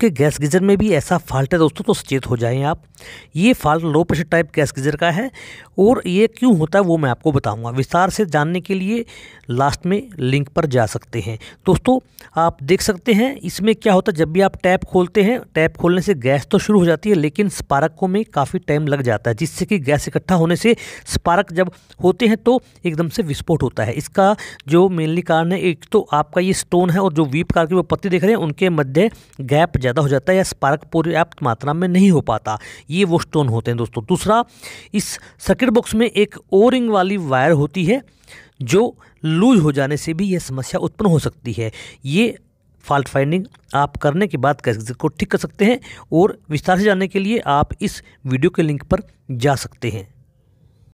आपके gas geyser में भी ऐसा फॉल्ट है दोस्तों तो सचेत हो जाएं आप ये fault low pressure type gas geyser का है और ये क्यों होता है वो मैं आपको बताऊंगा विस्तार से जानने के लिए लास्ट में लिंक पर जा सकते हैं दोस्तों आप देख सकते हैं इसमें क्या होता है जब भी आप टैप खोलते हैं टैप खोलने से गैस तो शुरू हो जाती है लेकिन स्पारकों में काफ़ी टाइम लग जाता है जिससे कि गैस इकट्ठा होने से स्पारक जब होते हैं तो एकदम से विस्फोट होता है इसका जो मेनली कारण है एक तो आपका ये स्टोन है और जो वीप कार के वो पत्ती देख रहे हैं उनके मध्य गैप ज़्यादा हो जाता है या स्पार्क पर्याप्त मात्रा में नहीं हो पाता ये वो स्टोन होते हैं दोस्तों दूसरा इस सर्किट बॉक्स में एक ओ रिंग वाली वायर होती है जो लूज हो जाने से भी यह समस्या उत्पन्न हो सकती है ये फॉल्ट फाइंडिंग आप करने के बाद कैसे को ठीक कर सकते हैं और विस्तार से जानने के लिए आप इस वीडियो के लिंक पर जा सकते हैं